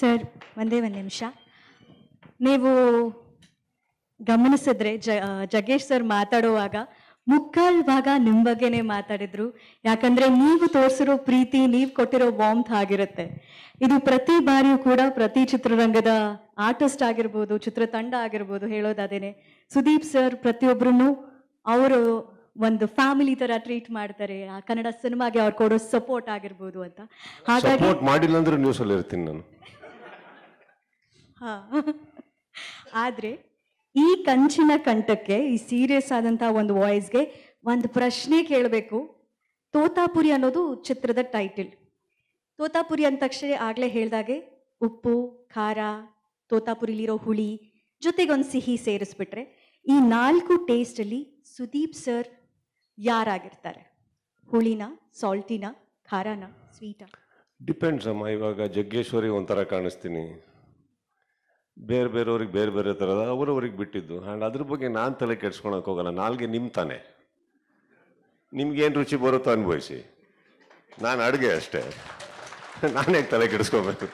sir ಒಂದೇ ಒಂದು ನಿಮಿಷ ನೀವು ಗಮನಿಸಿದ್ರೆ ಜಗೇಶ್ ಸರ್ ಮಾತಾಡುವಾಗ ಮುಕ್ಕಾಲ್ ಭಾಗ ನಿಮ್ಮ ಬಗ್ಗೆನೇ ಮಾತಾಡಿದ್ರು ಯಾಕಂದ್ರೆ ನೀವು ತೋರಿಸಿರೋ ಪ್ರೀತಿ ನೀವು ಕೊಟ್ಟಿರೋ ವಾಮ್ತ್ ಆಗಿರುತ್ತೆ ಇದು ಪ್ರತಿ ಬಾರಿಯೂ ಕೂಡ ಪ್ರತಿ ಚಿತ್ರರಂಗದ ಆರ್ಟಿಸ್ಟ್ ಆಗಿರ್ಬೋದು ಚಿತ್ರತಂಡ ಆಗಿರ್ಬೋದು ಹೇಳೋದಾದೇನೆ ಸುದೀಪ್ ಸರ್ ಪ್ರತಿಯೊಬ್ಬರೂ ಅವರು ಒಂದು ಫ್ಯಾಮಿಲಿ ತರ ಟ್ರೀಟ್ ಮಾಡ್ತಾರೆ ಆ ಕನ್ನಡ ಸಿನಿಮಾಗೆ ಅವ್ರು ಕೊಡೋ ಸಪೋರ್ಟ್ ಆಗಿರ್ಬೋದು ಅಂತ ಹಾಗಾಗಿ ಮಾಡಿಲ್ಲ ಅಂದ್ರೆ ನ್ಯೂಸ್ ಅಲ್ಲಿ ಇರ್ತೀನಿ ನಾನು ಆದರೆ ಈ ಕಂಚಿನ ಕಂಠಕ್ಕೆ ಈ ಸೀರಿಯಸ್ ಆದಂಥ ಒಂದು ವಾಯ್ಸ್ಗೆ ಒಂದು ಪ್ರಶ್ನೆ ಕೇಳಬೇಕು ತೋತಾಪುರಿ ಅನ್ನೋದು ಚಿತ್ರದ ಟೈಟಲ್ ತೋತಾಪುರಿ ಅಂದ ತಕ್ಷಣ ಆಗಲೇ ಹೇಳ್ದಾಗೆ ಉಪ್ಪು ಖಾರ ತೋತಾಪುರಿಲಿರೋ ಹುಳಿ ಜೊತೆಗೊಂದು ಸಿಹಿ ಸೇರಿಸ್ಬಿಟ್ರೆ ಈ ನಾಲ್ಕು ಟೇಸ್ಟಲ್ಲಿ ಸುದೀಪ್ ಸರ್ ಯಾರಾಗಿರ್ತಾರೆ ಹುಳಿನ ಸಾಲ್ಟಿನ ಖಾರನ ಸ್ವೀಟ ಡಿಪೆಂಡ್ಸ್ ಅಮ್ಮ ಇವಾಗ ಜಗ್ಗೇಶ್ವರಿ ಒಂಥರ ಕಾಣಿಸ್ತೀನಿ ಬೇರೆ ಬೇರೆಯವ್ರಿಗೆ ಬೇರೆ ಬೇರೆ ಥರದ ಅವರವ್ರಿಗೆ ಬಿಟ್ಟಿದ್ದು ಆ್ಯಂಡ್ ಅದ್ರ ಬಗ್ಗೆ ನಾನು ತಲೆ ಕೆಡ್ಸ್ಕೊಳಕ್ಕೆ ಹೋಗಲ್ಲ ನಾಲ್ಗೆ ನಿಮ್ಮ ತಾನೆ ನಿಮ್ಗೇನು ರುಚಿ ಬರುತ್ತೋ ಅನ್ಭವಿಸಿ ನಾನು ಅಡುಗೆ ಅಷ್ಟೇ ನಾನೇ ತಲೆ ಕೆಡಿಸ್ಕೋಬೇಕು